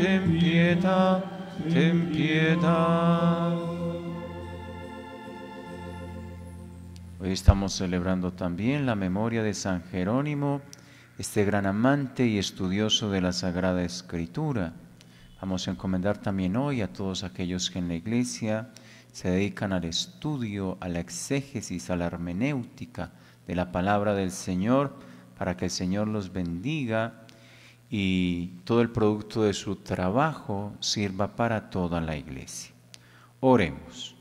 ten piedad, ten piedad. Hoy estamos celebrando también la memoria de San Jerónimo, este gran amante y estudioso de la Sagrada Escritura. Vamos a encomendar también hoy a todos aquellos que en la iglesia se dedican al estudio, a la exégesis, a la hermenéutica de la palabra del Señor, para que el Señor los bendiga y todo el producto de su trabajo sirva para toda la iglesia. Oremos.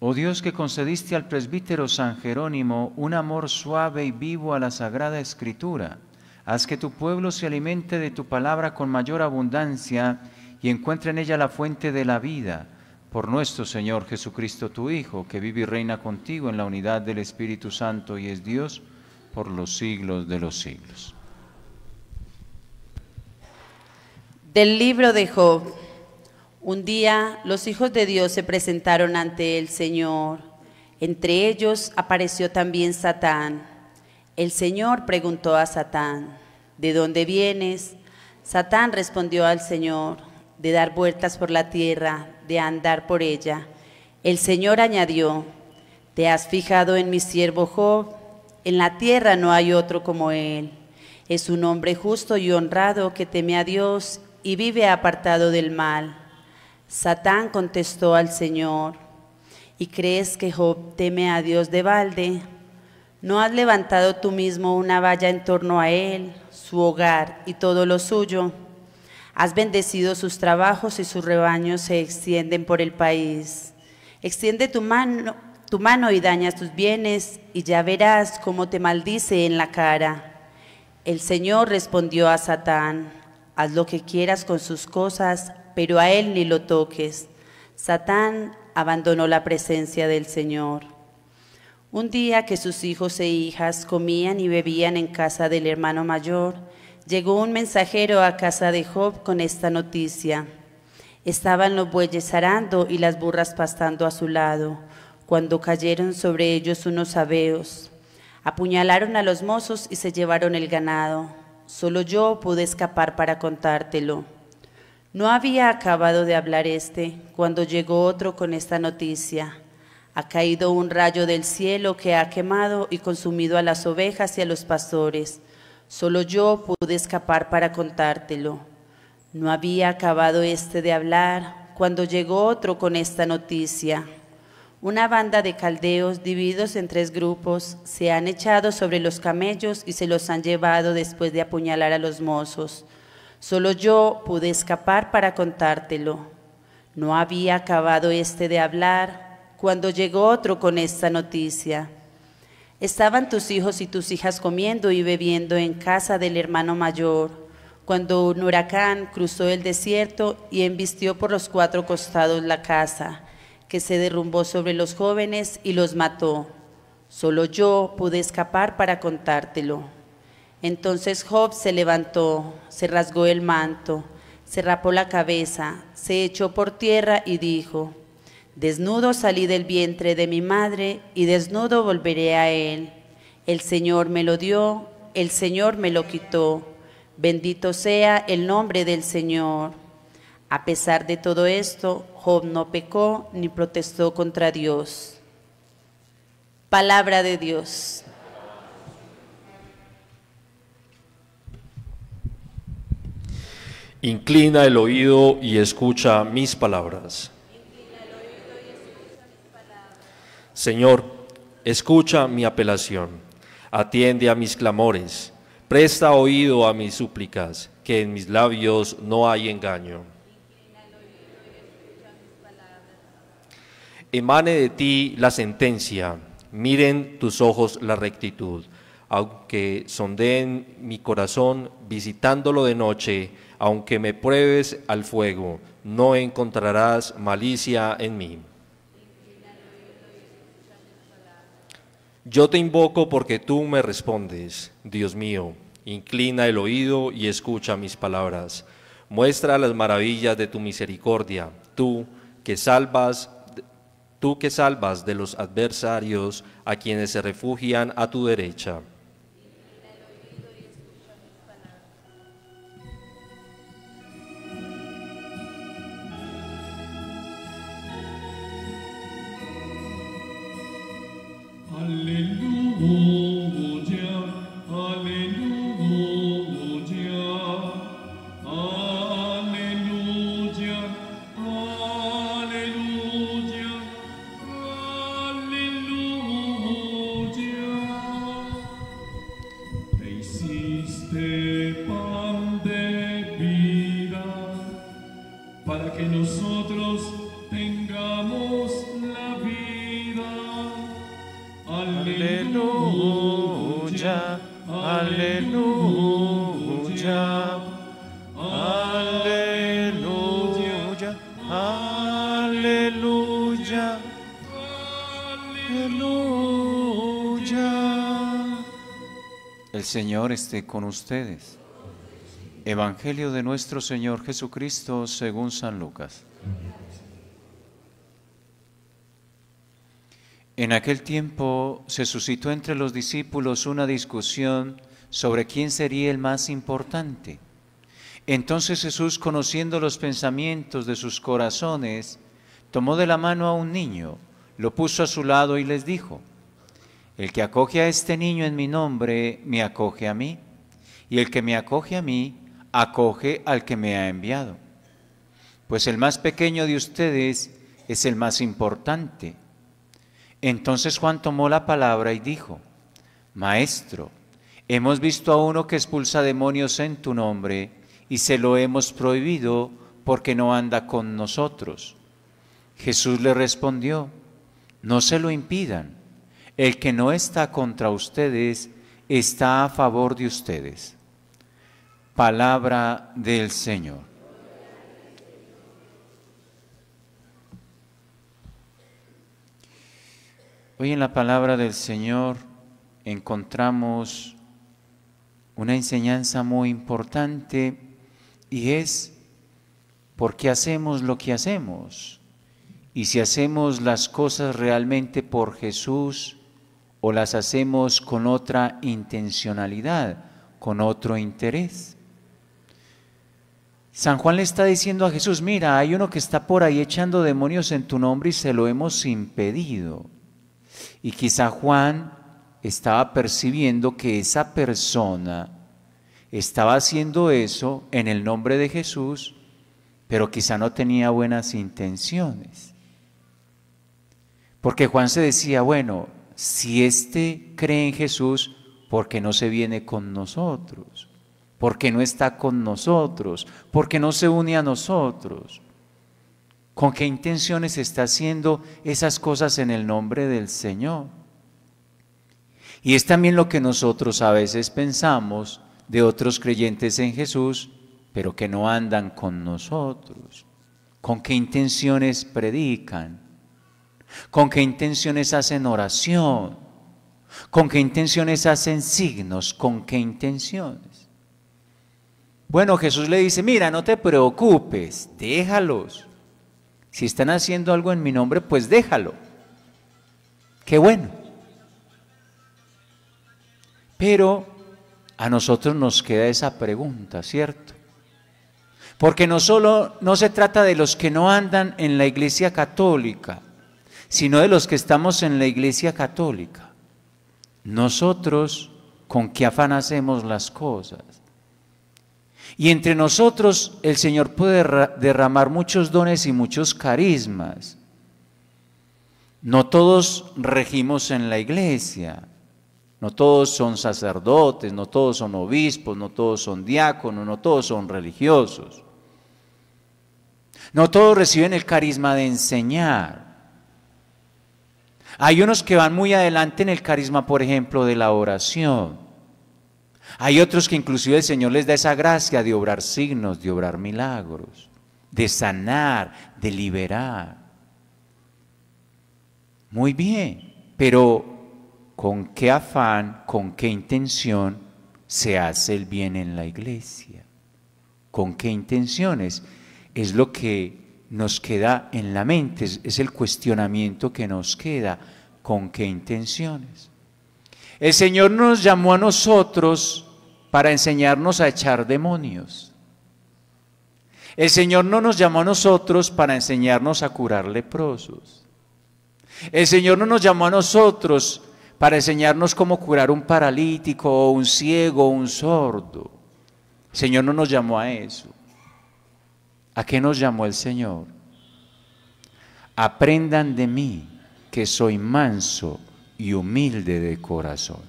Oh Dios que concediste al presbítero San Jerónimo un amor suave y vivo a la Sagrada Escritura, haz que tu pueblo se alimente de tu palabra con mayor abundancia y encuentre en ella la fuente de la vida. Por nuestro Señor Jesucristo, tu Hijo, que vive y reina contigo en la unidad del Espíritu Santo y es Dios por los siglos de los siglos. Del libro de Job. Un día los hijos de Dios se presentaron ante el Señor. Entre ellos apareció también Satán. El Señor preguntó a Satán, ¿de dónde vienes? Satán respondió al Señor, de dar vueltas por la tierra, de andar por ella. El Señor añadió, ¿te has fijado en mi siervo Job? En la tierra no hay otro como él. Es un hombre justo y honrado que teme a Dios y vive apartado del mal. Satán contestó al Señor, ¿y crees que Job teme a Dios de balde? ¿No has levantado tú mismo una valla en torno a él, su hogar y todo lo suyo? Has bendecido sus trabajos y sus rebaños se extienden por el país. Extiende tu mano, tu mano y dañas tus bienes, y ya verás cómo te maldice en la cara. El Señor respondió a Satán Haz lo que quieras con sus cosas, pero a él ni lo toques. Satán abandonó la presencia del Señor. Un día que sus hijos e hijas comían y bebían en casa del hermano mayor, llegó un mensajero a casa de Job con esta noticia. Estaban los bueyes arando y las burras pastando a su lado, cuando cayeron sobre ellos unos sabeos. Apuñalaron a los mozos y se llevaron el ganado. Solo yo pude escapar para contártelo. No había acabado de hablar este cuando llegó otro con esta noticia. Ha caído un rayo del cielo que ha quemado y consumido a las ovejas y a los pastores. Solo yo pude escapar para contártelo. No había acabado este de hablar cuando llegó otro con esta noticia. Una banda de caldeos, divididos en tres grupos, se han echado sobre los camellos y se los han llevado después de apuñalar a los mozos. Solo yo pude escapar para contártelo. No había acabado este de hablar cuando llegó otro con esta noticia. Estaban tus hijos y tus hijas comiendo y bebiendo en casa del hermano mayor, cuando un huracán cruzó el desierto y embistió por los cuatro costados la casa que se derrumbó sobre los jóvenes y los mató. Solo yo pude escapar para contártelo. Entonces Job se levantó, se rasgó el manto, se rapó la cabeza, se echó por tierra y dijo, Desnudo salí del vientre de mi madre y desnudo volveré a él. El Señor me lo dio, el Señor me lo quitó. Bendito sea el nombre del Señor. A pesar de todo esto, Job no pecó ni protestó contra Dios. Palabra de Dios. Inclina el oído y escucha mis palabras. Señor, escucha mi apelación, atiende a mis clamores, presta oído a mis súplicas, que en mis labios no hay engaño. Emane de ti la sentencia, miren tus ojos la rectitud. Aunque sondeen mi corazón visitándolo de noche, aunque me pruebes al fuego, no encontrarás malicia en mí. Yo te invoco porque tú me respondes, Dios mío, inclina el oído y escucha mis palabras. Muestra las maravillas de tu misericordia, tú que salvas tú que salvas de los adversarios a quienes se refugian a tu derecha. Aleluya, para que nosotros tengamos la vida. Aleluya, aleluya, aleluya, aleluya, aleluya. El Señor esté con ustedes Evangelio de nuestro Señor Jesucristo según San Lucas. En aquel tiempo se suscitó entre los discípulos una discusión sobre quién sería el más importante. Entonces Jesús, conociendo los pensamientos de sus corazones, tomó de la mano a un niño, lo puso a su lado y les dijo, El que acoge a este niño en mi nombre, me acoge a mí, y el que me acoge a mí, acoge al que me ha enviado. Pues el más pequeño de ustedes es el más importante. Entonces Juan tomó la palabra y dijo, Maestro, hemos visto a uno que expulsa demonios en tu nombre y se lo hemos prohibido porque no anda con nosotros. Jesús le respondió, no se lo impidan, el que no está contra ustedes está a favor de ustedes. Palabra del Señor. Hoy en la palabra del Señor encontramos una enseñanza muy importante y es por qué hacemos lo que hacemos. Y si hacemos las cosas realmente por Jesús o las hacemos con otra intencionalidad, con otro interés. San Juan le está diciendo a Jesús, mira, hay uno que está por ahí echando demonios en tu nombre y se lo hemos impedido. Y quizá Juan estaba percibiendo que esa persona estaba haciendo eso en el nombre de Jesús, pero quizá no tenía buenas intenciones. Porque Juan se decía, bueno, si éste cree en Jesús, ¿por qué no se viene con nosotros? ¿Por qué no está con nosotros? ¿Por qué no se une a nosotros? ¿Con qué intenciones está haciendo esas cosas en el nombre del Señor? Y es también lo que nosotros a veces pensamos de otros creyentes en Jesús, pero que no andan con nosotros. ¿Con qué intenciones predican? ¿Con qué intenciones hacen oración? ¿Con qué intenciones hacen signos? ¿Con qué intenciones? Bueno, Jesús le dice, mira, no te preocupes, déjalos. Si están haciendo algo en mi nombre, pues déjalo. Qué bueno. Pero a nosotros nos queda esa pregunta, ¿cierto? Porque no solo no se trata de los que no andan en la iglesia católica, sino de los que estamos en la iglesia católica. Nosotros, ¿con qué afán hacemos las cosas? Y entre nosotros el Señor puede derramar muchos dones y muchos carismas. No todos regimos en la iglesia, no todos son sacerdotes, no todos son obispos, no todos son diáconos, no todos son religiosos. No todos reciben el carisma de enseñar. Hay unos que van muy adelante en el carisma, por ejemplo, de la oración. Hay otros que inclusive el Señor les da esa gracia de obrar signos, de obrar milagros, de sanar, de liberar. Muy bien, pero ¿con qué afán, con qué intención se hace el bien en la iglesia? ¿Con qué intenciones? Es lo que nos queda en la mente, es, el cuestionamiento que nos queda, ¿con qué intenciones? El Señor no nos llamó a nosotros para enseñarnos a echar demonios. El Señor no nos llamó a nosotros para enseñarnos a curar leprosos. El Señor no nos llamó a nosotros para enseñarnos cómo curar un paralítico o un ciego o un sordo. El Señor no nos llamó a eso. ¿A qué nos llamó el Señor? Aprendan de mí que soy manso y humilde de corazón.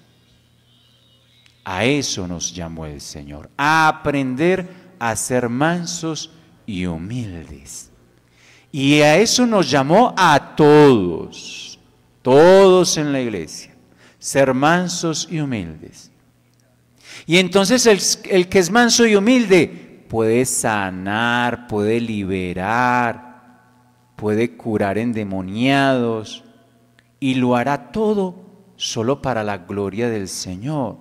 A eso nos llamó el Señor, a aprender a ser mansos y humildes. Y a eso nos llamó a todos, todos en la iglesia, ser mansos y humildes. Y entonces el, el que es manso y humilde puede sanar, puede liberar, puede curar endemoniados, y lo hará todo solo para la gloria del Señor,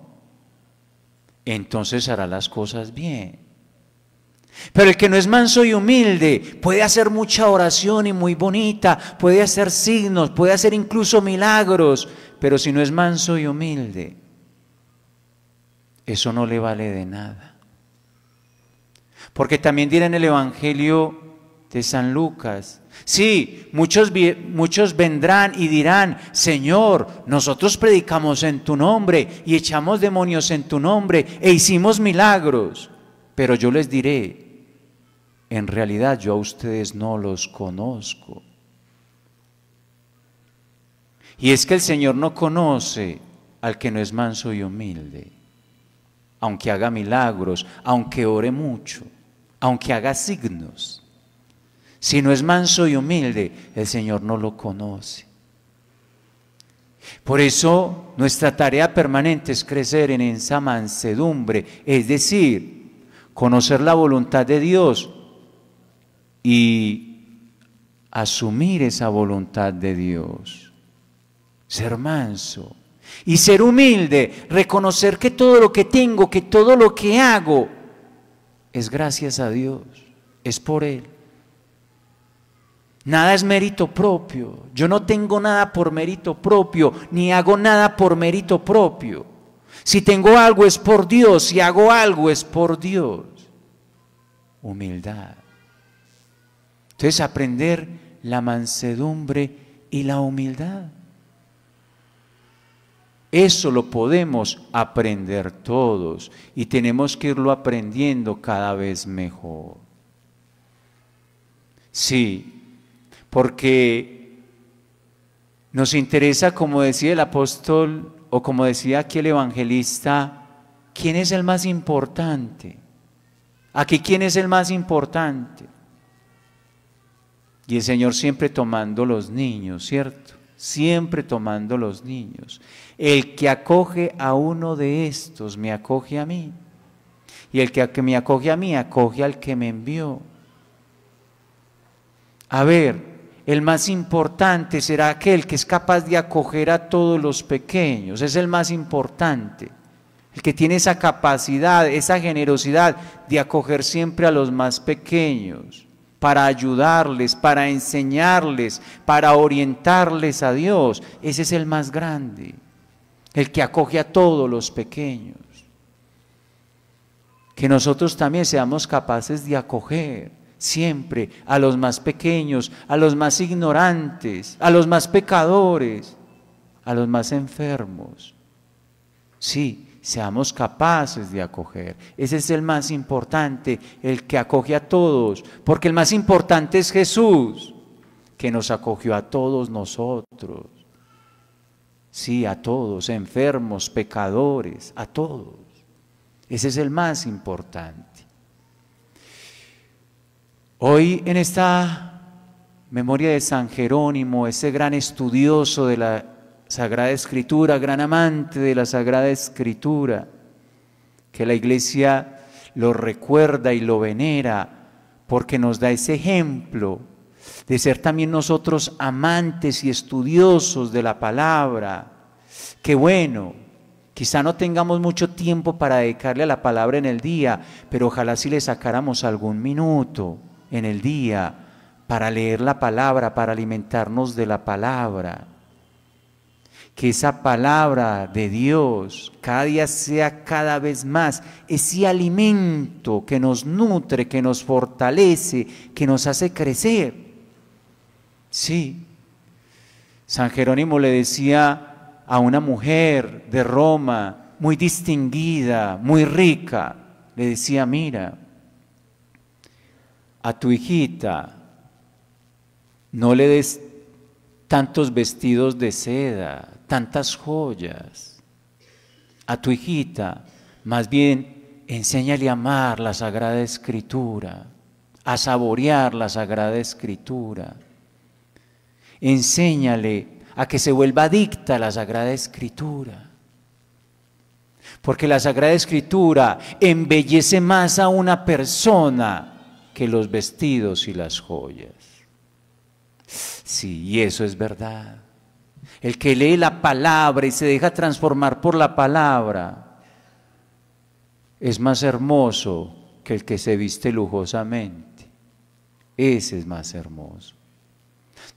entonces hará las cosas bien. Pero el que no es manso y humilde puede hacer mucha oración y muy bonita, puede hacer signos, puede hacer incluso milagros, pero si no es manso y humilde, eso no le vale de nada. Porque también dirá en el Evangelio de San Lucas, Sí, muchos, muchos vendrán y dirán, Señor, nosotros predicamos en tu nombre y echamos demonios en tu nombre e hicimos milagros. Pero yo les diré, en realidad yo a ustedes no los conozco. Y es que el Señor no conoce al que no es manso y humilde, aunque haga milagros, aunque ore mucho, aunque haga signos. Si no es manso y humilde, el Señor no lo conoce. Por eso nuestra tarea permanente es crecer en esa mansedumbre, es decir, conocer la voluntad de Dios y asumir esa voluntad de Dios, ser manso y ser humilde, reconocer que todo lo que tengo, que todo lo que hago, es gracias a Dios, es por Él. Nada es mérito propio. Yo no tengo nada por mérito propio, ni hago nada por mérito propio. Si tengo algo es por Dios, si hago algo es por Dios. Humildad. Entonces aprender la mansedumbre y la humildad. Eso lo podemos aprender todos y tenemos que irlo aprendiendo cada vez mejor. Sí, porque nos interesa, como decía el apóstol o como decía aquí el evangelista, ¿quién es el más importante? Aquí quién es el más importante. Y el Señor siempre tomando los niños, ¿cierto? Siempre tomando los niños. El que acoge a uno de estos me acoge a mí. Y el que me acoge a mí acoge al que me envió. A ver, el más importante será aquel que es capaz de acoger a todos los pequeños, es el más importante, el que tiene esa capacidad, esa generosidad de acoger siempre a los más pequeños, para ayudarles, para enseñarles, para orientarles a Dios. Ese es el más grande, el que acoge a todos los pequeños. Que nosotros también seamos capaces de acoger siempre a los más pequeños, a los más ignorantes, a los más pecadores, a los más enfermos. Sí, seamos capaces de acoger. Ese es el más importante, el que acoge a todos, porque el más importante es Jesús, que nos acogió a todos nosotros. Sí, a todos, enfermos, pecadores, a todos. Ese es el más importante. Hoy en esta memoria de San Jerónimo, ese gran estudioso de la Sagrada Escritura, gran amante de la Sagrada Escritura, que la iglesia lo recuerda y lo venera porque nos da ese ejemplo de ser también nosotros amantes y estudiosos de la palabra. Qué bueno, quizá no tengamos mucho tiempo para dedicarle a la palabra en el día, pero ojalá si le sacáramos algún minuto en el día, para leer la palabra, para alimentarnos de la palabra. Que esa palabra de Dios cada día sea cada vez más ese alimento que nos nutre, que nos fortalece, que nos hace crecer. Sí. San Jerónimo le decía a una mujer de Roma, muy distinguida, muy rica, le decía, mira, a tu hijita, no le des tantos vestidos de seda, tantas joyas. A tu hijita, más bien, enséñale a amar la Sagrada Escritura, a saborear la Sagrada Escritura. Enséñale a que se vuelva adicta a la Sagrada Escritura. Porque la Sagrada Escritura embellece más a una persona que los vestidos y las joyas. Sí, y eso es verdad. El que lee la palabra y se deja transformar por la palabra es más hermoso que el que se viste lujosamente. Ese es más hermoso.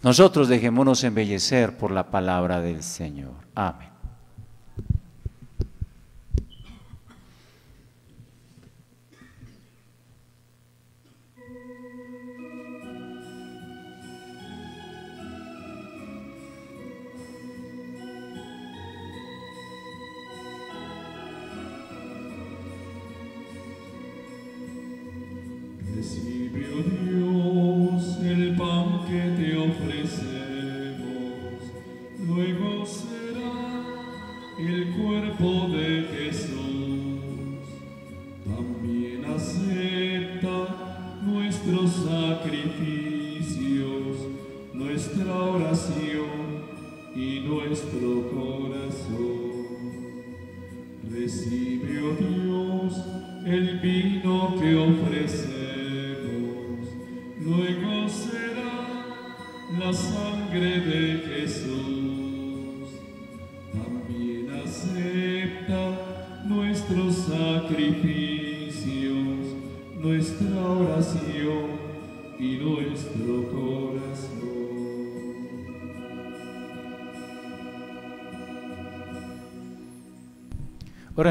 Nosotros dejémonos embellecer por la palabra del Señor. Amén. Recibe, Dios, el pan que te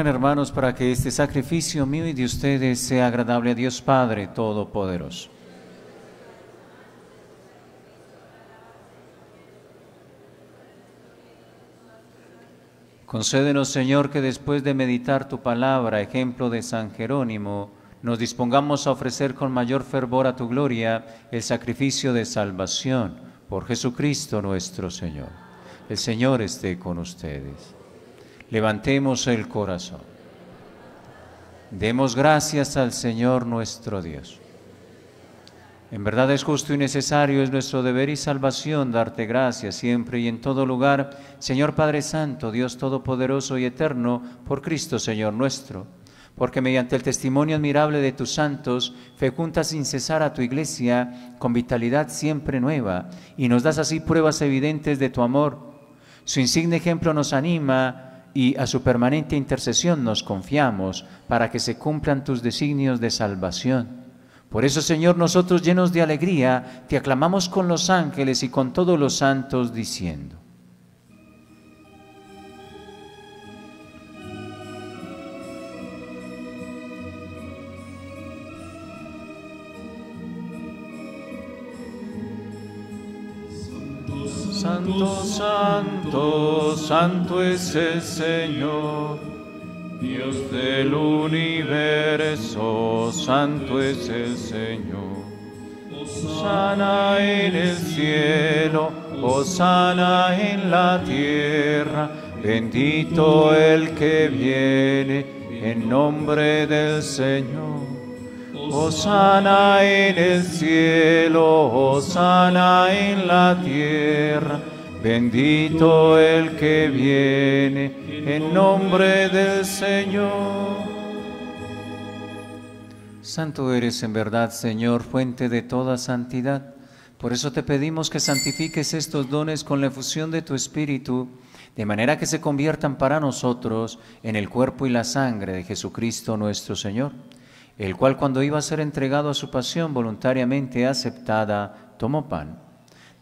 hermanos para que este sacrificio mío y de ustedes sea agradable a Dios Padre Todopoderoso. Concédenos, Señor, que después de meditar tu palabra, ejemplo de San Jerónimo, nos dispongamos a ofrecer con mayor fervor a tu gloria el sacrificio de salvación por Jesucristo nuestro Señor. El Señor esté con ustedes. Levantemos el corazón. Demos gracias al Señor nuestro Dios. En verdad es justo y necesario, es nuestro deber y salvación darte gracias siempre y en todo lugar, Señor Padre Santo, Dios Todopoderoso y Eterno, por Cristo Señor nuestro. Porque mediante el testimonio admirable de tus santos, fecunda sin cesar a tu iglesia con vitalidad siempre nueva y nos das así pruebas evidentes de tu amor. Su insigne ejemplo nos anima y a su permanente intercesión nos confiamos para que se cumplan tus designios de salvación. Por eso, Señor, nosotros llenos de alegría, te aclamamos con los ángeles y con todos los santos, diciendo. Santo, santo, santo es el Señor. Dios del universo, santo es el Señor. sana en el cielo, sana en la tierra. Bendito el que viene en nombre del Señor. sana en el cielo, sana en la tierra. Bendito el que viene en nombre del Señor. Santo eres en verdad, Señor, fuente de toda santidad. Por eso te pedimos que santifiques estos dones con la efusión de tu Espíritu, de manera que se conviertan para nosotros en el cuerpo y la sangre de Jesucristo nuestro Señor, el cual cuando iba a ser entregado a su pasión voluntariamente aceptada, tomó pan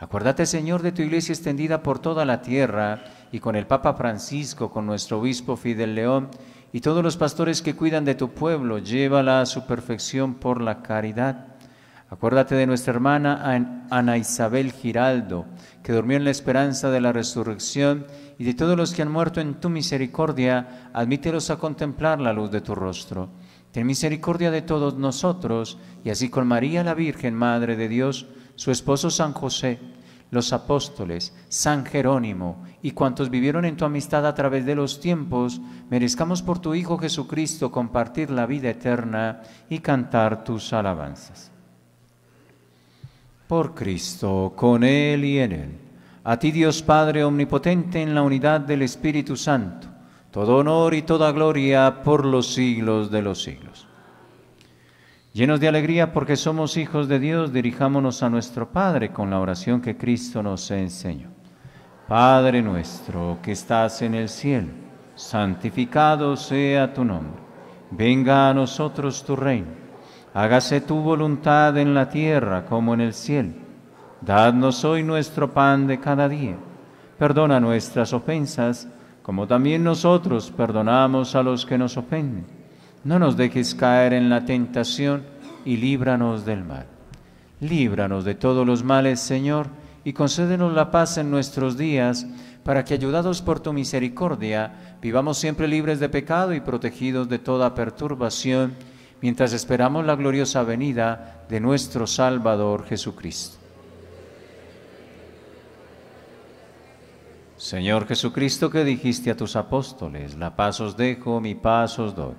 Acuérdate, Señor, de tu iglesia extendida por toda la tierra y con el Papa Francisco, con nuestro obispo Fidel León y todos los pastores que cuidan de tu pueblo, llévala a su perfección por la caridad. Acuérdate de nuestra hermana Ana Isabel Giraldo, que durmió en la esperanza de la resurrección, y de todos los que han muerto en tu misericordia, admítelos a contemplar la luz de tu rostro. Ten misericordia de todos nosotros, y así con María la Virgen, Madre de Dios, su esposo San José, los apóstoles, San Jerónimo y cuantos vivieron en tu amistad a través de los tiempos, merezcamos por tu Hijo Jesucristo compartir la vida eterna y cantar tus alabanzas. Por Cristo, con Él y en Él, a ti Dios Padre Omnipotente en la unidad del Espíritu Santo, todo honor y toda gloria por los siglos de los siglos. Llenos de alegría porque somos hijos de Dios, dirijámonos a nuestro Padre con la oración que Cristo nos enseñó. Padre nuestro que estás en el cielo, santificado sea tu nombre. Venga a nosotros tu reino. Hágase tu voluntad en la tierra como en el cielo. Dadnos hoy nuestro pan de cada día. Perdona nuestras ofensas como también nosotros perdonamos a los que nos ofenden no nos dejes caer en la tentación y líbranos del mal. Líbranos de todos los males, Señor, y concédenos la paz en nuestros días, para que, ayudados por tu misericordia, vivamos siempre libres de pecado y protegidos de toda perturbación, mientras esperamos la gloriosa venida de nuestro Salvador Jesucristo. Señor Jesucristo, que dijiste a tus apóstoles, la paz os dejo, mi paz os doy.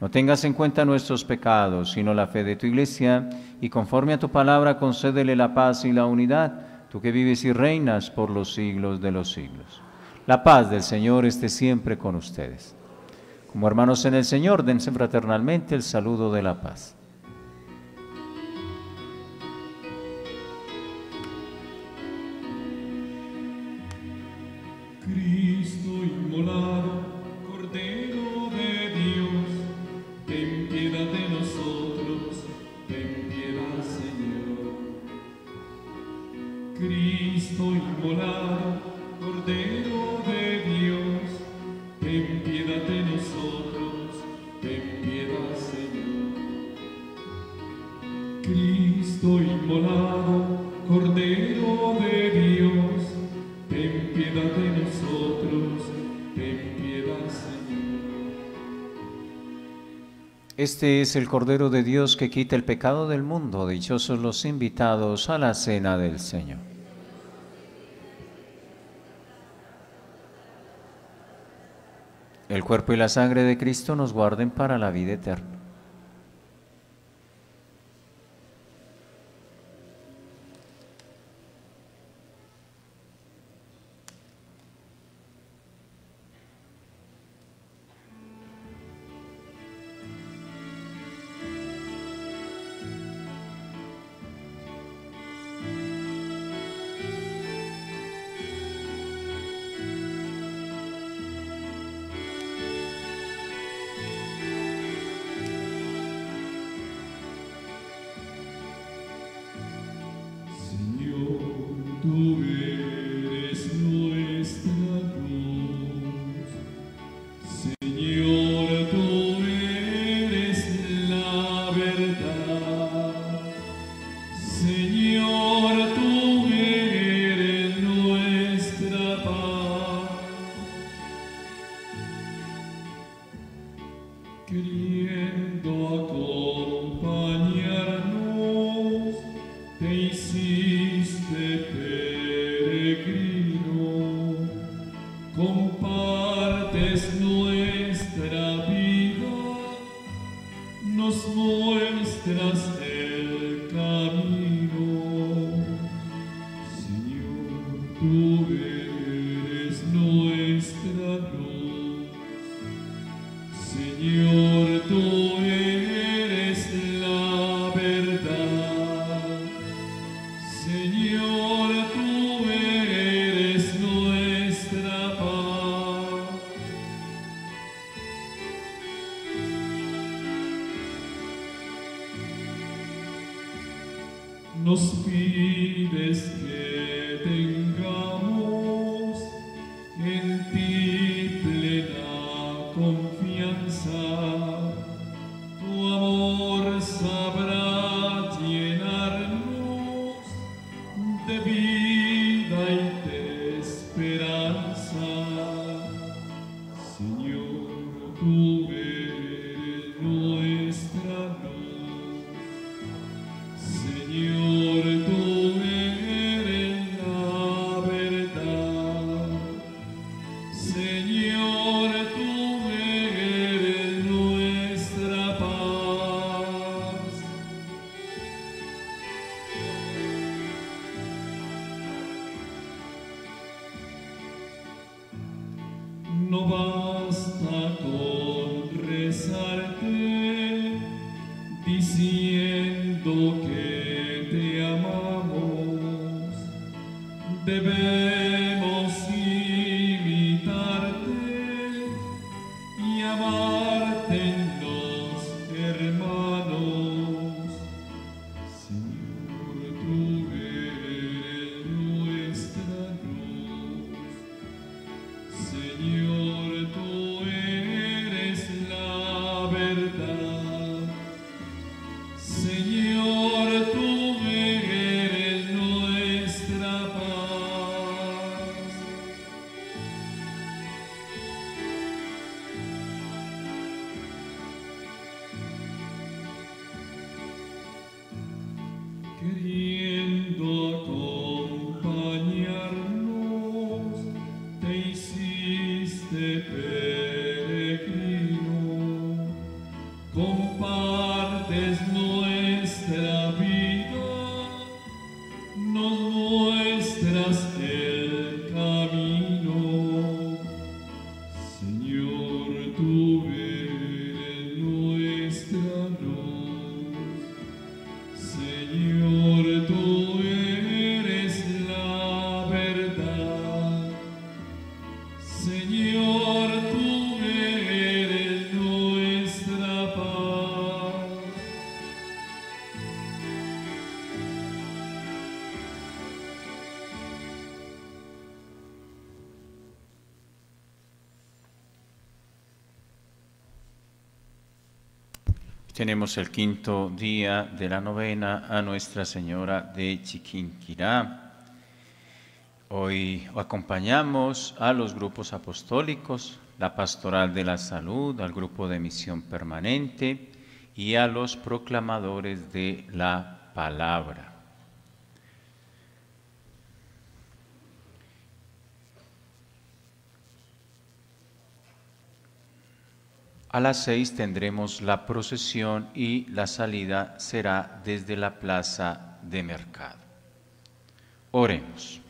No tengas en cuenta nuestros pecados, sino la fe de tu iglesia, y conforme a tu palabra concédele la paz y la unidad, tú que vives y reinas por los siglos de los siglos. La paz del Señor esté siempre con ustedes. Como hermanos en el Señor, dense fraternalmente el saludo de la paz. Cristo inmolado. Cristo inmolado, Cordero de Este es el Cordero de Dios que quita el pecado del mundo. Dichosos los invitados a la cena del Señor. El cuerpo y la sangre de Cristo nos guarden para la vida eterna. compartes nuestra vida, nos muestras Tenemos el quinto día de la novena a Nuestra Señora de Chiquinquirá. Hoy acompañamos a los grupos apostólicos, la pastoral de la salud, al grupo de misión permanente y a los proclamadores de la palabra. A las seis tendremos la procesión y la salida será desde la plaza de mercado. Oremos.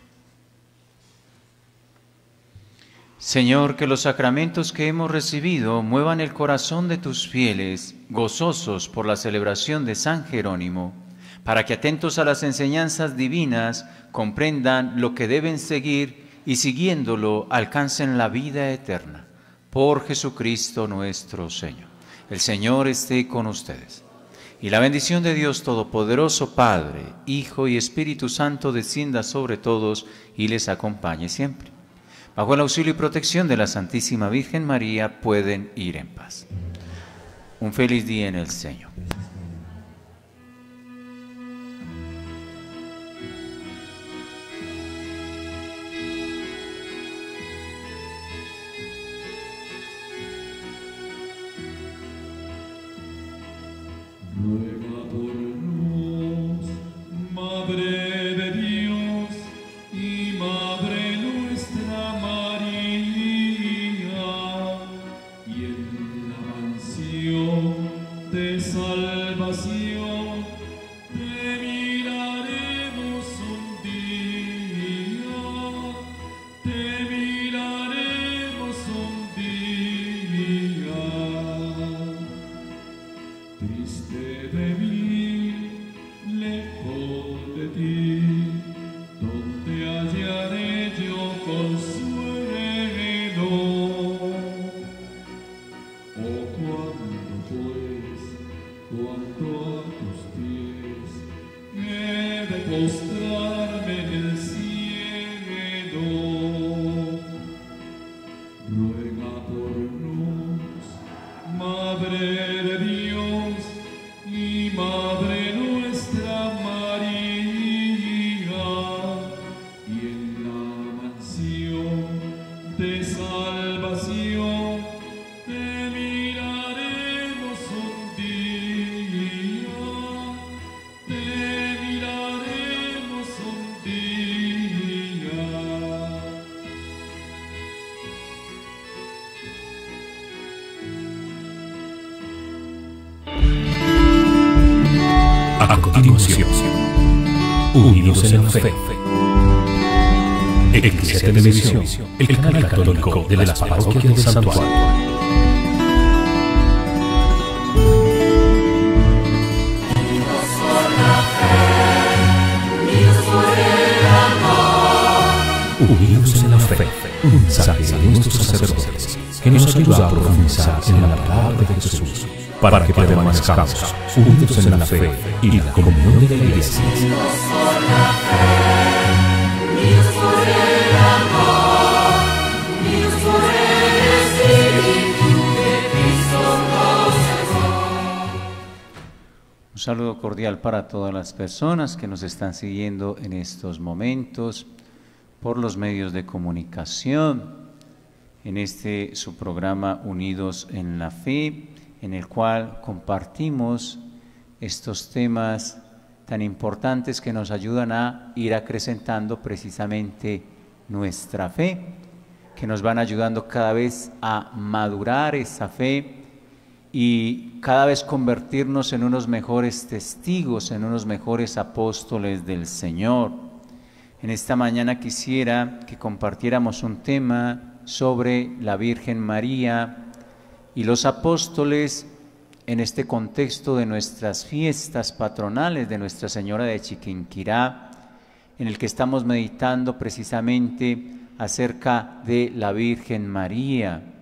Señor, que los sacramentos que hemos recibido muevan el corazón de tus fieles, gozosos por la celebración de San Jerónimo, para que atentos a las enseñanzas divinas comprendan lo que deben seguir y siguiéndolo alcancen la vida eterna por Jesucristo nuestro Señor. El Señor esté con ustedes. Y la bendición de Dios Todopoderoso, Padre, Hijo y Espíritu Santo, descienda sobre todos y les acompañe siempre. Bajo el auxilio y protección de la Santísima Virgen María, pueden ir en paz. Un feliz día en el Señor. Hallelujah. fe. Iglesia Televisión, el canal católico de las parroquias del santuario. Unidos en la fe, un nuestros sacerdotes que nos ayuda a profundizar en la palabra de Jesús para que permanezcamos unidos en la fe y la comunión de la saludo cordial para todas las personas que nos están siguiendo en estos momentos por los medios de comunicación, en este su programa Unidos en la Fe, en el cual compartimos estos temas tan importantes que nos ayudan a ir acrecentando precisamente nuestra fe, que nos van ayudando cada vez a madurar esa fe, y cada vez convertirnos en unos mejores testigos, en unos mejores apóstoles del Señor. En esta mañana quisiera que compartiéramos un tema sobre la Virgen María y los apóstoles en este contexto de nuestras fiestas patronales de Nuestra Señora de Chiquinquirá, en el que estamos meditando precisamente acerca de la Virgen María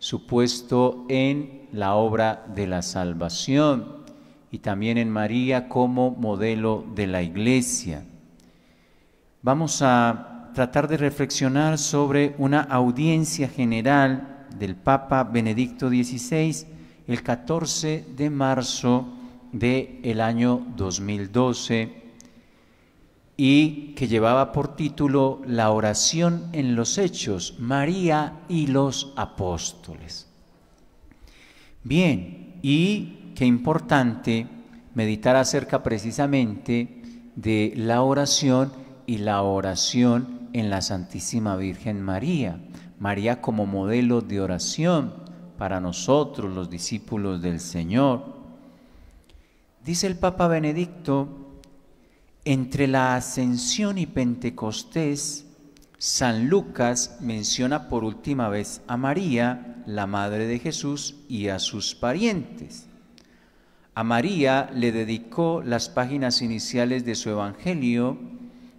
su puesto en la obra de la salvación y también en María como modelo de la iglesia. Vamos a tratar de reflexionar sobre una audiencia general del Papa Benedicto XVI el 14 de marzo del año 2012 y que llevaba por título La oración en los hechos, María y los apóstoles. Bien, y qué importante meditar acerca precisamente de la oración y la oración en la Santísima Virgen María. María como modelo de oración para nosotros, los discípulos del Señor. Dice el Papa Benedicto entre la ascensión y Pentecostés, San Lucas menciona por última vez a María, la madre de Jesús, y a sus parientes. A María le dedicó las páginas iniciales de su Evangelio,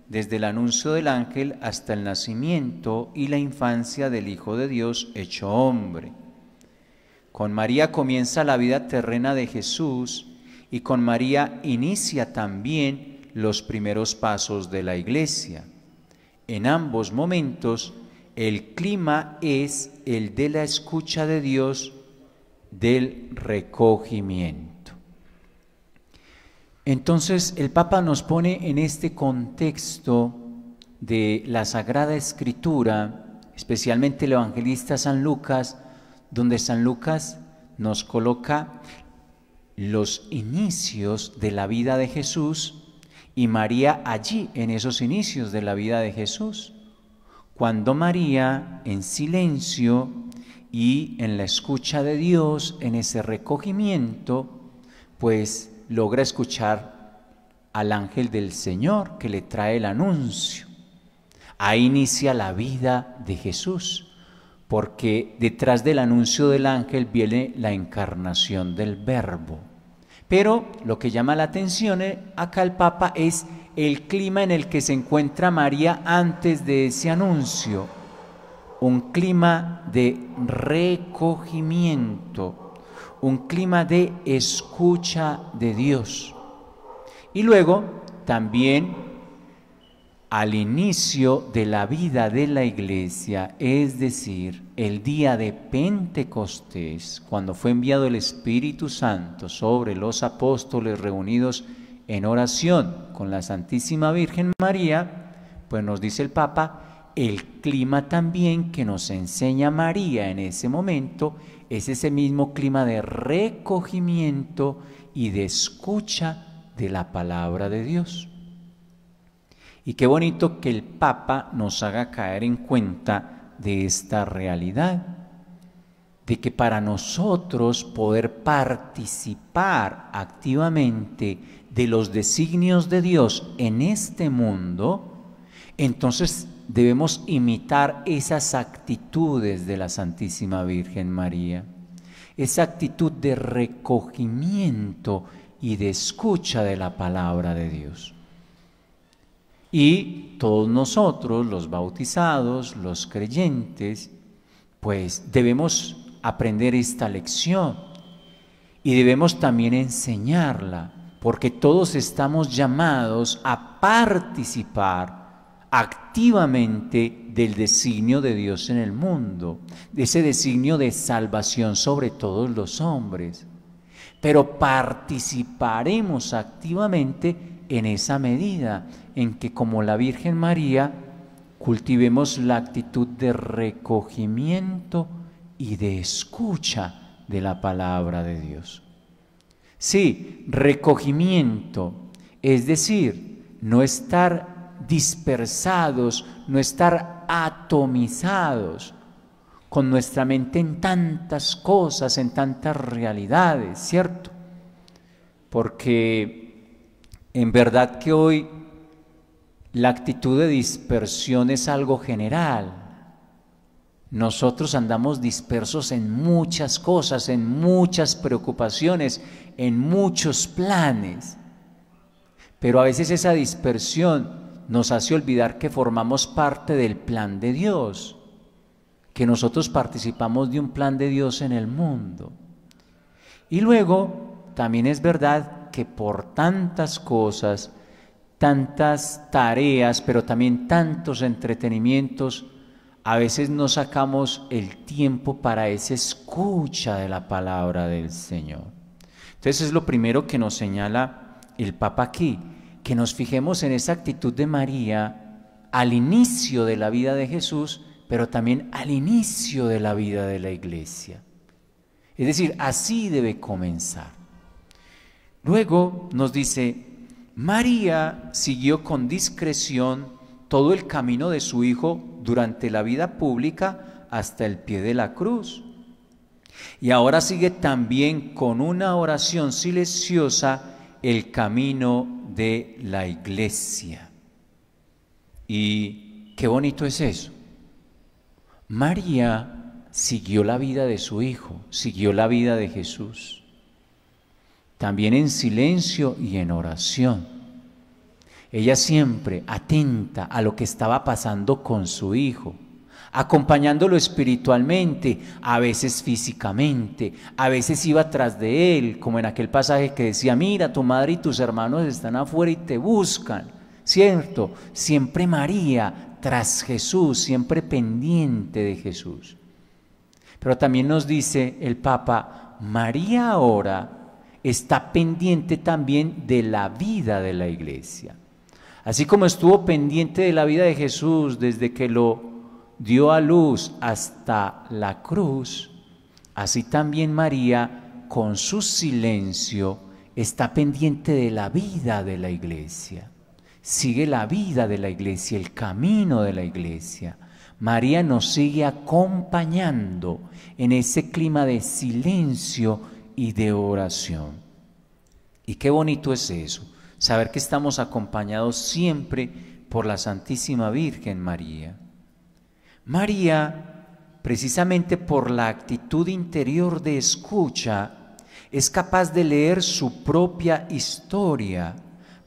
desde el anuncio del ángel hasta el nacimiento y la infancia del Hijo de Dios hecho hombre. Con María comienza la vida terrena de Jesús y con María inicia también los primeros pasos de la iglesia. En ambos momentos, el clima es el de la escucha de Dios, del recogimiento. Entonces el Papa nos pone en este contexto de la Sagrada Escritura, especialmente el evangelista San Lucas, donde San Lucas nos coloca los inicios de la vida de Jesús y María allí, en esos inicios de la vida de Jesús, cuando María en silencio y en la escucha de Dios, en ese recogimiento, pues logra escuchar al ángel del Señor que le trae el anuncio. Ahí inicia la vida de Jesús, porque detrás del anuncio del ángel viene la encarnación del Verbo. Pero lo que llama la atención eh, acá el Papa es el clima en el que se encuentra María antes de ese anuncio. Un clima de recogimiento, un clima de escucha de Dios. Y luego también al inicio de la vida de la iglesia, es decir, el día de Pentecostés, cuando fue enviado el Espíritu Santo sobre los apóstoles reunidos en oración con la Santísima Virgen María, pues nos dice el Papa, el clima también que nos enseña María en ese momento es ese mismo clima de recogimiento y de escucha de la palabra de Dios. Y qué bonito que el Papa nos haga caer en cuenta de esta realidad, de que para nosotros poder participar activamente de los designios de Dios en este mundo, entonces debemos imitar esas actitudes de la Santísima Virgen María, esa actitud de recogimiento y de escucha de la palabra de Dios. Y todos nosotros, los bautizados, los creyentes, pues debemos aprender esta lección y debemos también enseñarla, porque todos estamos llamados a participar activamente del designio de Dios en el mundo, de ese designio de salvación sobre todos los hombres. Pero participaremos activamente en esa medida en que como la Virgen María cultivemos la actitud de recogimiento y de escucha de la palabra de Dios. Sí, recogimiento, es decir, no estar dispersados, no estar atomizados con nuestra mente en tantas cosas, en tantas realidades, ¿cierto? Porque en verdad que hoy la actitud de dispersión es algo general. Nosotros andamos dispersos en muchas cosas, en muchas preocupaciones, en muchos planes. Pero a veces esa dispersión nos hace olvidar que formamos parte del plan de Dios, que nosotros participamos de un plan de Dios en el mundo. Y luego, también es verdad que por tantas cosas, tantas tareas, pero también tantos entretenimientos, a veces no sacamos el tiempo para esa escucha de la palabra del Señor. Entonces es lo primero que nos señala el Papa aquí, que nos fijemos en esa actitud de María al inicio de la vida de Jesús, pero también al inicio de la vida de la iglesia. Es decir, así debe comenzar. Luego nos dice, María siguió con discreción todo el camino de su hijo durante la vida pública hasta el pie de la cruz. Y ahora sigue también con una oración silenciosa el camino de la iglesia. Y qué bonito es eso. María siguió la vida de su hijo, siguió la vida de Jesús también en silencio y en oración. Ella siempre atenta a lo que estaba pasando con su hijo, acompañándolo espiritualmente, a veces físicamente, a veces iba tras de él, como en aquel pasaje que decía, mira, tu madre y tus hermanos están afuera y te buscan. ¿Cierto? Siempre María tras Jesús, siempre pendiente de Jesús. Pero también nos dice el Papa, María ahora está pendiente también de la vida de la iglesia. Así como estuvo pendiente de la vida de Jesús desde que lo dio a luz hasta la cruz, así también María, con su silencio, está pendiente de la vida de la iglesia. Sigue la vida de la iglesia, el camino de la iglesia. María nos sigue acompañando en ese clima de silencio y de oración. Y qué bonito es eso, saber que estamos acompañados siempre por la Santísima Virgen María. María, precisamente por la actitud interior de escucha, es capaz de leer su propia historia,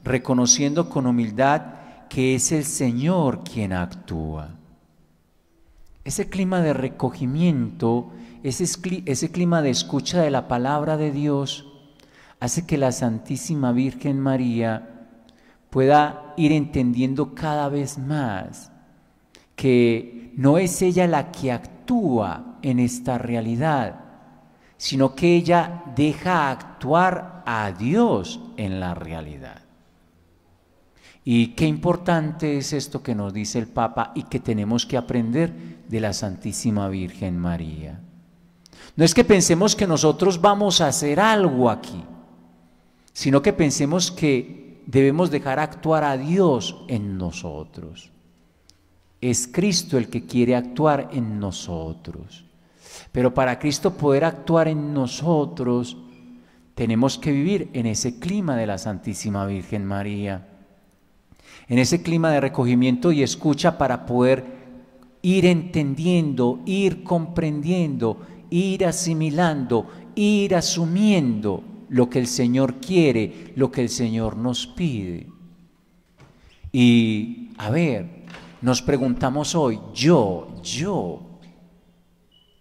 reconociendo con humildad que es el Señor quien actúa. Ese clima de recogimiento ese, ese clima de escucha de la palabra de Dios hace que la Santísima Virgen María pueda ir entendiendo cada vez más que no es ella la que actúa en esta realidad, sino que ella deja actuar a Dios en la realidad. Y qué importante es esto que nos dice el Papa y que tenemos que aprender de la Santísima Virgen María. No es que pensemos que nosotros vamos a hacer algo aquí, sino que pensemos que debemos dejar actuar a Dios en nosotros. Es Cristo el que quiere actuar en nosotros. Pero para Cristo poder actuar en nosotros, tenemos que vivir en ese clima de la Santísima Virgen María, en ese clima de recogimiento y escucha para poder ir entendiendo, ir comprendiendo ir asimilando, ir asumiendo lo que el Señor quiere, lo que el Señor nos pide. Y, a ver, nos preguntamos hoy, yo, yo,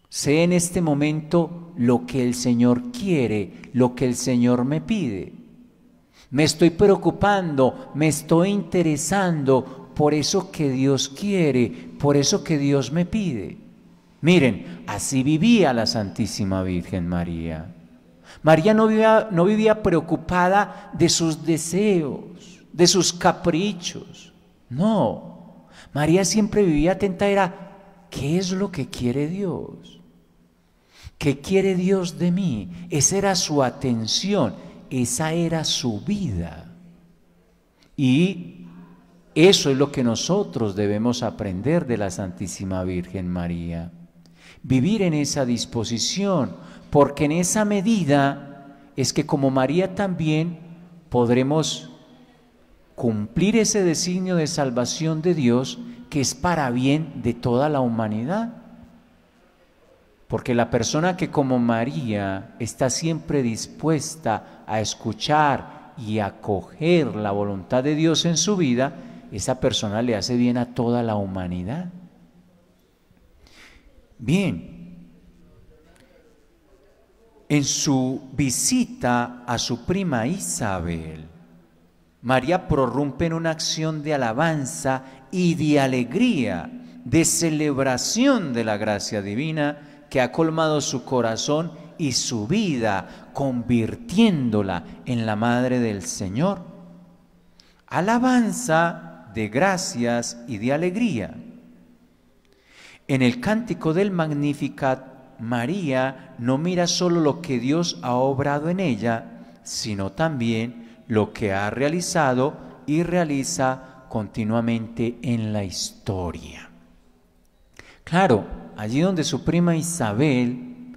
sé en este momento lo que el Señor quiere, lo que el Señor me pide. Me estoy preocupando, me estoy interesando por eso que Dios quiere, por eso que Dios me pide. Miren, así vivía la Santísima Virgen María. María no vivía, preocupada de sus deseos, de sus caprichos. No, María siempre vivía atenta, era, ¿qué es lo que quiere Dios? ¿Qué quiere Dios de mí? Esa era su atención, esa era su vida. Y eso es lo que nosotros debemos aprender de la Santísima Virgen María vivir en esa disposición, porque en esa medida es que como María también podremos cumplir ese designio de salvación de Dios que es para bien de toda la humanidad. Porque la persona que como María está siempre dispuesta a escuchar y acoger la voluntad de Dios en su vida, esa persona le hace bien a toda la humanidad. Bien, en su visita a su prima Isabel, María prorrumpe en una acción de alabanza y de alegría, de celebración de la gracia divina que ha colmado su corazón y su vida, convirtiéndola en la madre del Señor. Alabanza de gracias y de alegría. En el cántico del Magnificat, María no mira solo lo que Dios ha obrado en ella, sino también lo que ha realizado y realiza continuamente en la historia. Claro, allí donde su prima Isabel,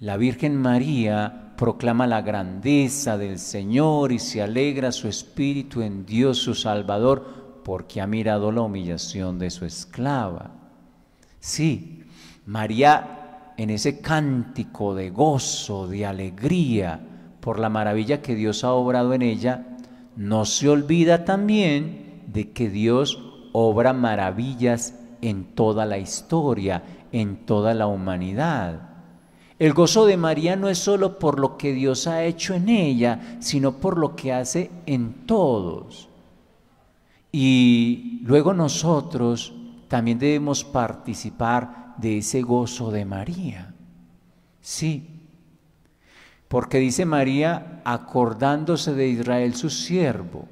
la Virgen María, proclama la grandeza del Señor y se alegra su espíritu en Dios su Salvador, porque ha mirado la humillación de su esclava. Sí, María en ese cántico de gozo, de alegría por la maravilla que Dios ha obrado en ella, no se olvida también de que Dios obra maravillas en toda la historia, en toda la humanidad. El gozo de María no es solo por lo que Dios ha hecho en ella, sino por lo que hace en todos. Y luego nosotros también debemos participar de ese gozo de María. Sí, porque dice María, acordándose de Israel su siervo,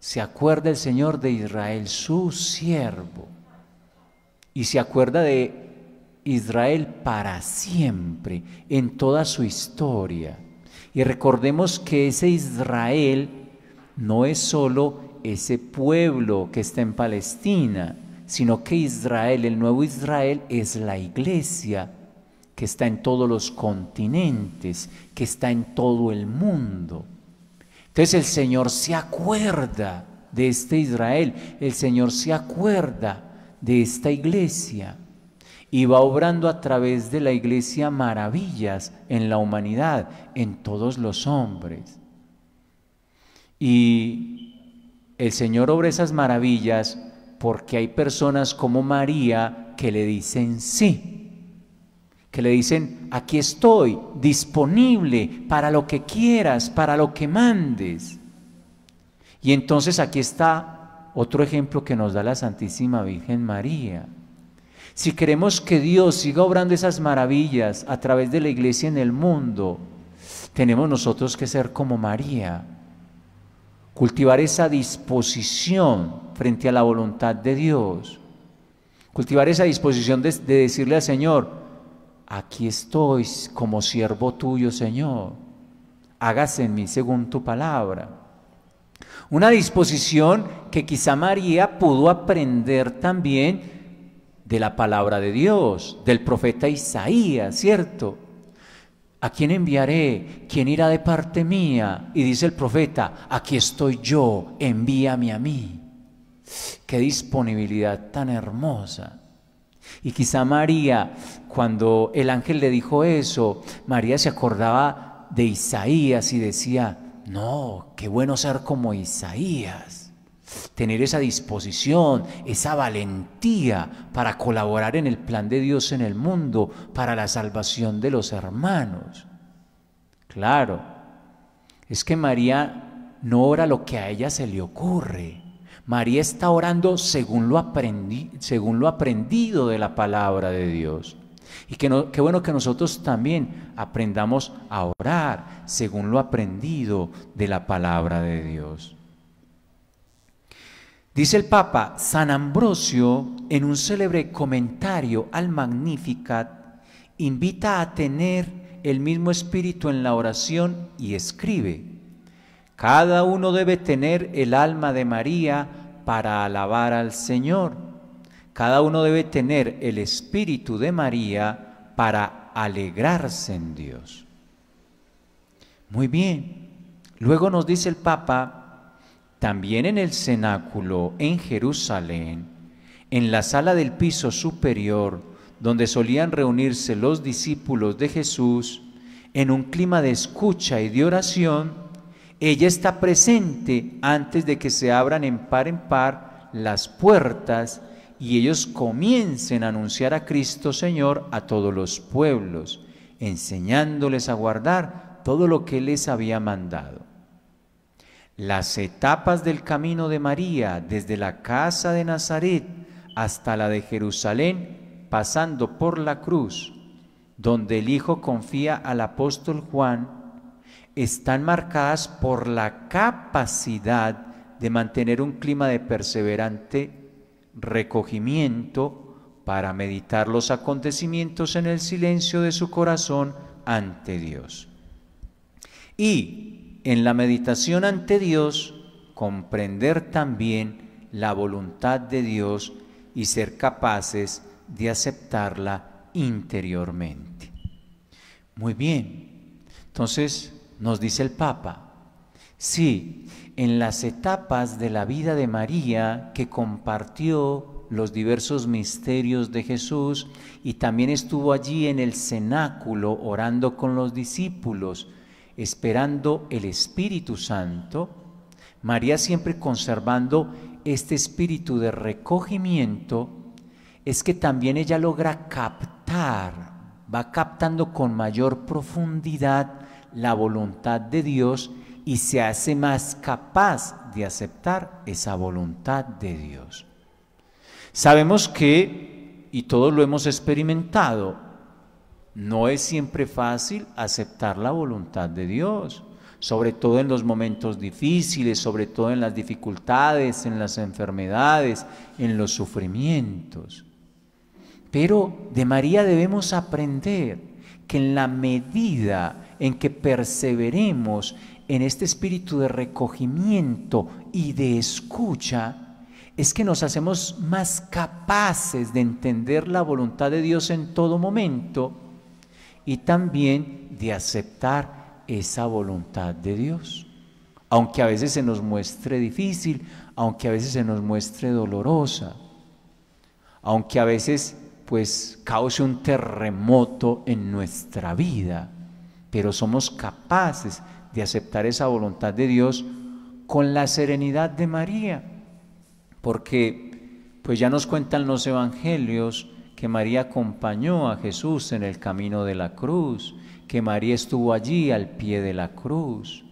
se acuerda el Señor de Israel su siervo, y se acuerda de Israel para siempre, en toda su historia. Y recordemos que ese Israel no es solo ese pueblo que está en Palestina, sino que Israel, el nuevo Israel, es la iglesia que está en todos los continentes, que está en todo el mundo. Entonces el Señor se acuerda de este Israel, el Señor se acuerda de esta iglesia y va obrando a través de la iglesia maravillas en la humanidad, en todos los hombres. Y el Señor obra esas maravillas porque hay personas como María que le dicen sí, que le dicen, aquí estoy, disponible para lo que quieras, para lo que mandes. Y entonces aquí está otro ejemplo que nos da la Santísima Virgen María. Si queremos que Dios siga obrando esas maravillas a través de la iglesia en el mundo, tenemos nosotros que ser como María cultivar esa disposición frente a la voluntad de Dios, cultivar esa disposición de, decirle al Señor, aquí estoy como siervo tuyo, Señor, hágase en mí según tu palabra. Una disposición que quizá María pudo aprender también de la palabra de Dios, del profeta Isaías, ¿cierto? ¿A quién enviaré? ¿Quién irá de parte mía? Y dice el profeta, aquí estoy yo, envíame a mí. Qué disponibilidad tan hermosa. Y quizá María, cuando el ángel le dijo eso, María se acordaba de Isaías y decía, no, qué bueno ser como Isaías tener esa disposición, esa valentía para colaborar en el plan de Dios en el mundo, para la salvación de los hermanos. Claro, es que María no ora lo que a ella se le ocurre. María está orando según lo, aprendido de la palabra de Dios. Y que qué bueno que nosotros también aprendamos a orar según lo aprendido de la palabra de Dios. Dice el Papa San Ambrosio en un célebre comentario al Magnificat, invita a tener el mismo espíritu en la oración y escribe, cada uno debe tener el alma de María para alabar al Señor. Cada uno debe tener el espíritu de María para alegrarse en Dios. Muy bien. Luego nos dice el Papa también en el cenáculo, en Jerusalén, en la sala del piso superior, donde solían reunirse los discípulos de Jesús, en un clima de escucha y de oración, ella está presente antes de que se abran en par en par las puertas y ellos comiencen a anunciar a Cristo Señor a todos los pueblos, enseñándoles a guardar todo lo que les había mandado. Las etapas del camino de María desde la casa de Nazaret hasta la de Jerusalén, pasando por la cruz, donde el Hijo confía al apóstol Juan, están marcadas por la capacidad de mantener un clima de perseverante recogimiento para meditar los acontecimientos en el silencio de su corazón ante Dios. Y en la meditación ante Dios comprender también la voluntad de Dios y ser capaces de aceptarla interiormente. Muy bien, entonces nos dice el Papa, sí, en las etapas de la vida de María que compartió los diversos misterios de Jesús y también estuvo allí en el cenáculo orando con los discípulos, esperando el Espíritu Santo, María siempre conservando este espíritu de recogimiento, es que también ella logra captar, va captando con mayor profundidad la voluntad de Dios y se hace más capaz de aceptar esa voluntad de Dios. Sabemos que, y todos lo hemos experimentado, no es siempre fácil aceptar la voluntad de Dios, sobre todo en los momentos difíciles, sobre todo en las dificultades, en las enfermedades, en los sufrimientos. Pero de María debemos aprender que en la medida en que perseveremos en este espíritu de recogimiento y de escucha, es que nos hacemos más capaces de entender la voluntad de Dios en todo momento y también de aceptar esa voluntad de Dios. Aunque a veces se nos muestre difícil, aunque a veces se nos muestre dolorosa, aunque a veces pues cause un terremoto en nuestra vida, pero somos capaces de aceptar esa voluntad de Dios con la serenidad de María, porque pues ya nos cuentan los evangelios que María acompañó a Jesús en el camino de la cruz, que María estuvo allí al pie de la cruz,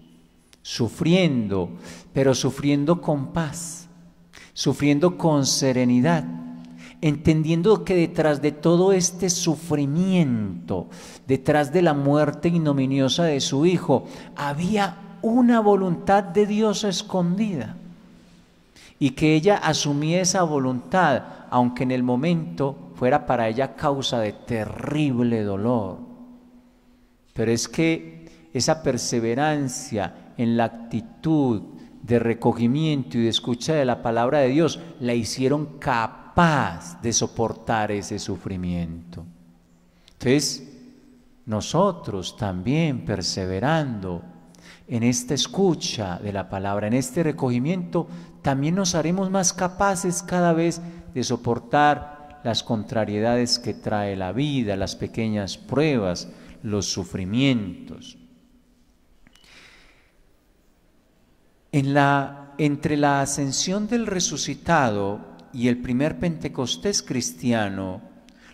sufriendo, pero sufriendo con paz, sufriendo con serenidad, entendiendo que detrás de todo este sufrimiento, detrás de la muerte ignominiosa de su hijo, había una voluntad de Dios escondida y que ella asumía esa voluntad, aunque en el momento fuera para ella causa de terrible dolor. Pero es que esa perseverancia en la actitud de recogimiento y de escucha de la palabra de Dios la hicieron capaz de soportar ese sufrimiento. Entonces, nosotros también perseverando en esta escucha de la palabra, en este recogimiento, también nos haremos más capaces cada vez de soportar las contrariedades que trae la vida, las pequeñas pruebas, los sufrimientos. En la, entre la ascensión del resucitado y el primer Pentecostés cristiano,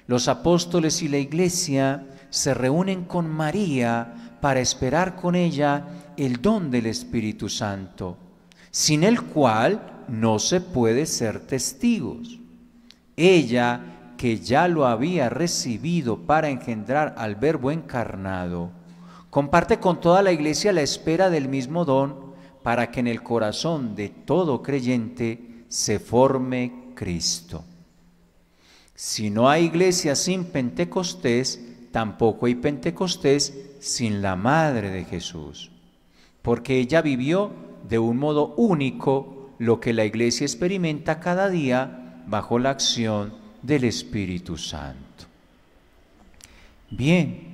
los apóstoles y la iglesia se reúnen con María para esperar con ella el don del Espíritu Santo, sin el cual no se puede ser testigos ella que ya lo había recibido para engendrar al verbo encarnado, comparte con toda la iglesia la espera del mismo don para que en el corazón de todo creyente se forme Cristo. Si no hay iglesia sin Pentecostés, tampoco hay Pentecostés sin la Madre de Jesús, porque ella vivió de un modo único lo que la iglesia experimenta cada día bajo la acción del Espíritu Santo. Bien,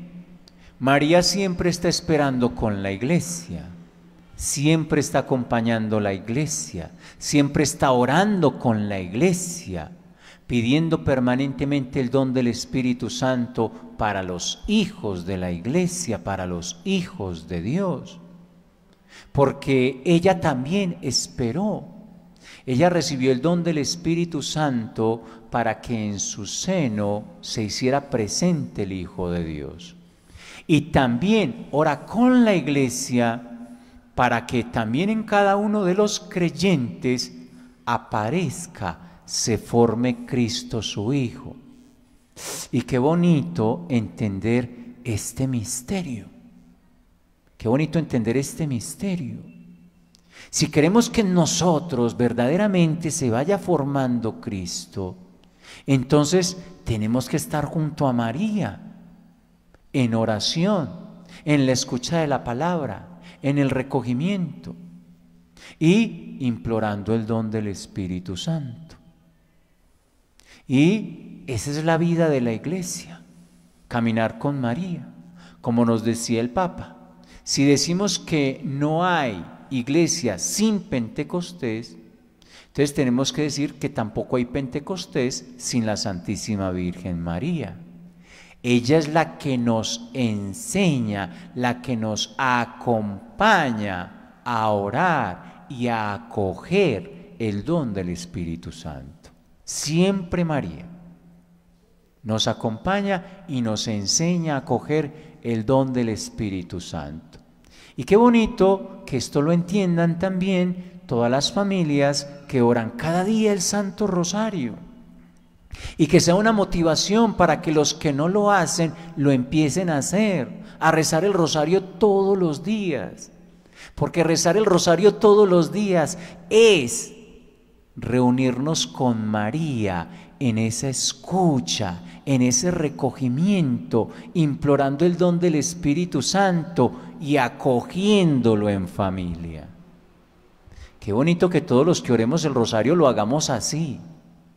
María siempre está esperando con la iglesia, siempre está acompañando la iglesia, siempre está orando con la iglesia, pidiendo permanentemente el don del Espíritu Santo para los hijos de la iglesia, para los hijos de Dios, porque ella también esperó ella recibió el don del Espíritu Santo para que en su seno se hiciera presente el Hijo de Dios. Y también ora con la iglesia para que también en cada uno de los creyentes aparezca, se forme Cristo su Hijo. Y qué bonito entender este misterio. Qué bonito entender este misterio. Si queremos que nosotros verdaderamente se vaya formando Cristo, entonces tenemos que estar junto a María, en oración, en la escucha de la palabra, en el recogimiento y implorando el don del Espíritu Santo. Y esa es la vida de la iglesia, caminar con María, como nos decía el Papa. Si decimos que no hay iglesia sin Pentecostés, entonces tenemos que decir que tampoco hay Pentecostés sin la Santísima Virgen María. Ella es la que nos enseña, la que nos acompaña a orar y a acoger el don del Espíritu Santo. Siempre María nos acompaña y nos enseña a acoger el don del Espíritu Santo. Y qué bonito que esto lo entiendan también todas las familias que oran cada día el Santo Rosario. Y que sea una motivación para que los que no lo hacen lo empiecen a hacer, a rezar el rosario todos los días. Porque rezar el rosario todos los días es reunirnos con María en esa escucha, en ese recogimiento, implorando el don del Espíritu Santo y acogiéndolo en familia. Qué bonito que todos los que oremos el rosario lo hagamos así,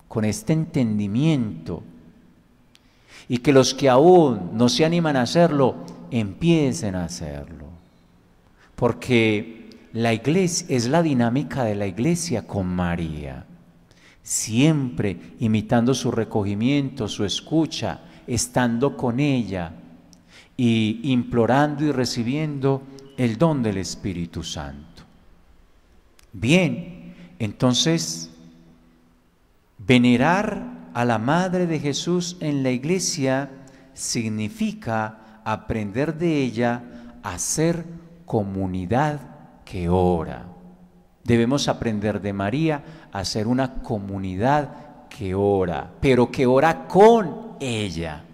con este entendimiento. Y que los que aún no se animan a hacerlo, empiecen a hacerlo. Porque la iglesia es la dinámica de la iglesia con María. Siempre imitando su recogimiento, su escucha, estando con ella, y implorando y recibiendo el don del Espíritu Santo. Bien, entonces, venerar a la Madre de Jesús en la iglesia significa aprender de ella a ser comunidad que ora. Debemos aprender de María a ser una comunidad que ora, pero que ora con ella.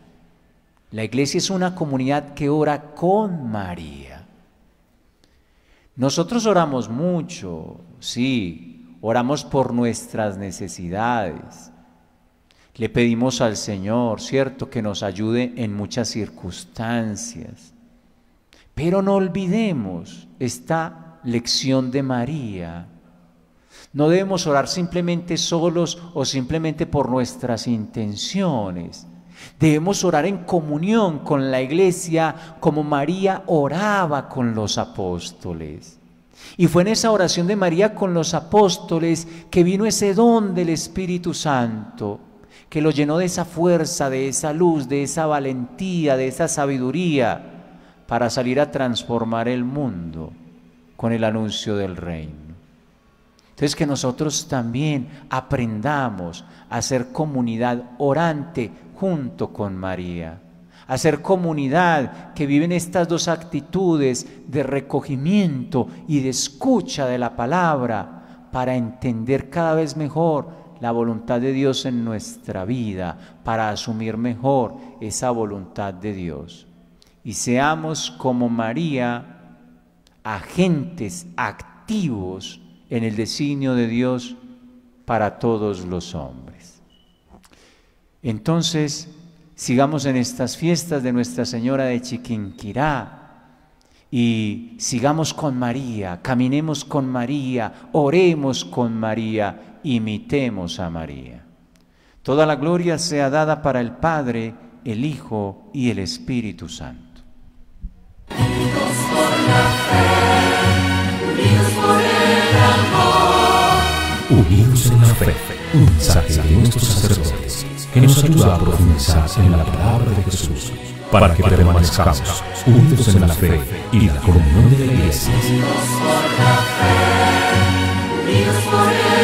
La iglesia es una comunidad que ora con María. Nosotros oramos mucho, sí, oramos por nuestras necesidades. Le pedimos al Señor, ¿cierto?, que nos ayude en muchas circunstancias. Pero no olvidemos esta lección de María. No debemos orar simplemente solos o simplemente por nuestras intenciones Debemos orar en comunión con la iglesia como María oraba con los apóstoles. Y fue en esa oración de María con los apóstoles que vino ese don del Espíritu Santo, que lo llenó de esa fuerza, de esa luz, de esa valentía, de esa sabiduría para salir a transformar el mundo con el anuncio del reino. Entonces que nosotros también aprendamos a ser comunidad orante junto con María, a ser comunidad que viven estas dos actitudes de recogimiento y de escucha de la palabra para entender cada vez mejor la voluntad de Dios en nuestra vida, para asumir mejor esa voluntad de Dios. Y seamos como María, agentes activos, en el designio de Dios para todos los hombres. Entonces, sigamos en estas fiestas de Nuestra Señora de Chiquinquirá y sigamos con María, caminemos con María, oremos con María, imitemos a María. Toda la gloria sea dada para el Padre, el Hijo y el Espíritu Santo. unidos en la fe, un mensaje de nuestros sacerdotes que nos ayuda a profundizar en la palabra de Jesús para que permanezcamos unidos en la fe y la comunión de la Iglesia. Unidos por la fe, unidos por